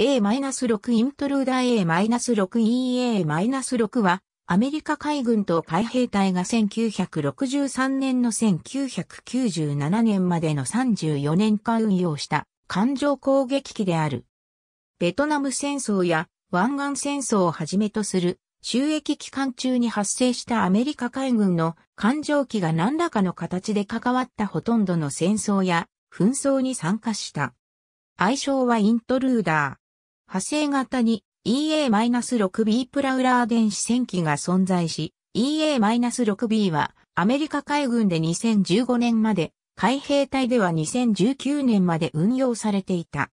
A-6 イントルーダー A-6EA-6 は、アメリカ海軍と海兵隊が1963年の1997年までの34年間運用した艦上攻撃機である。ベトナム戦争や湾岸戦争をはじめとする収益期間中に発生したアメリカ海軍の艦上機が何らかの形で関わったほとんどの戦争や紛争に参加した。愛称はイントルーダー。派生型に EA-6B プラウラー電子戦機が存在し、EA-6B はアメリカ海軍で2015年まで、海兵隊では2019年まで運用されていた。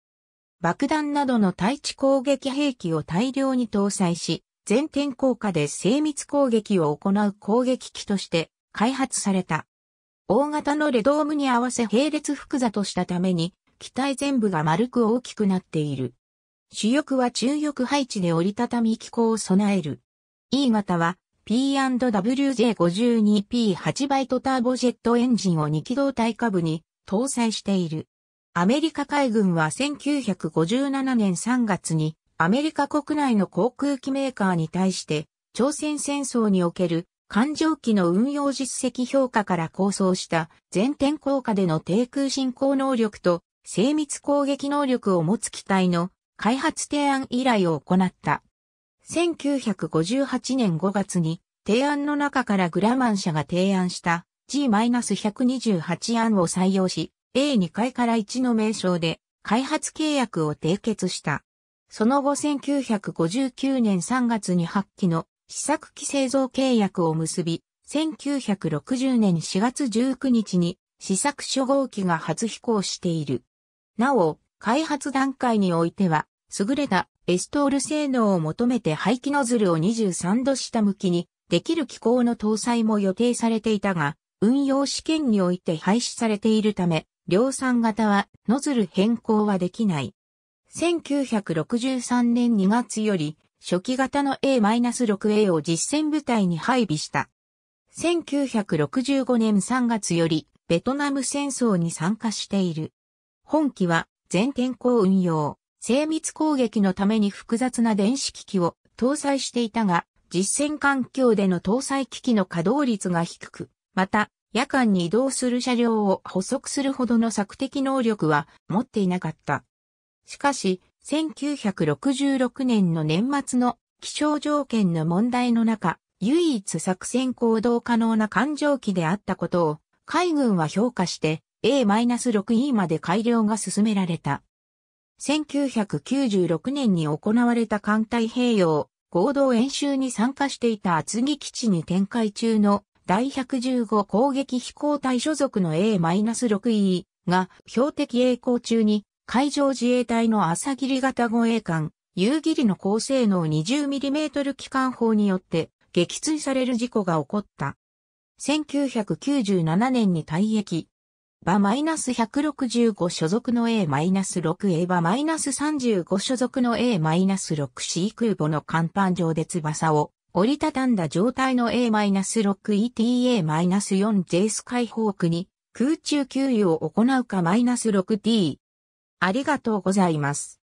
爆弾などの対地攻撃兵器を大量に搭載し、全天効果で精密攻撃を行う攻撃機として開発された。大型のレドームに合わせ並列複座としたために、機体全部が丸く大きくなっている。主翼は中翼配置で折りたたみ機構を備える。E 型は P&WJ52P8 イトターボジェットエンジンを2機動体下部に搭載している。アメリカ海軍は1957年3月にアメリカ国内の航空機メーカーに対して朝鮮戦争における艦上機の運用実績評価から構想した全天候下での低空進行能力と精密攻撃能力を持つ機体の開発提案依頼を行った。1958年5月に提案の中からグラマン社が提案した G-128 案を採用し A2 階から1の名称で開発契約を締結した。その後1959年3月に8起の試作機製造契約を結び、1960年4月19日に試作初号機が初飛行している。なお、開発段階においては、優れたエストール性能を求めて排気ノズルを23度下向きにできる機構の搭載も予定されていたが、運用試験において廃止されているため、量産型はノズル変更はできない。1963年2月より初期型の A-6A を実戦部隊に配備した。1965年3月よりベトナム戦争に参加している。本機は全天候運用、精密攻撃のために複雑な電子機器を搭載していたが、実戦環境での搭載機器の稼働率が低く、また、夜間に移動する車両を補足するほどの索敵能力は持っていなかった。しかし、1966年の年末の気象条件の問題の中、唯一作戦行動可能な艦上機であったことを海軍は評価して A-6E まで改良が進められた。1996年に行われた艦隊併用合同演習に参加していた厚木基地に展開中の第115攻撃飛行隊所属の A-6E が標的栄光中に海上自衛隊の朝霧型護衛艦夕霧の高性能 20mm 機関砲によって撃墜される事故が起こった。1997年に退役、バ -165 所属の A-6A バ -35 所属の A-6C 空母の甲板上で翼を折りたたんだ状態の A-6ETA-4J スカイホークに空中給油を行うかマイナス -6D。ありがとうございます。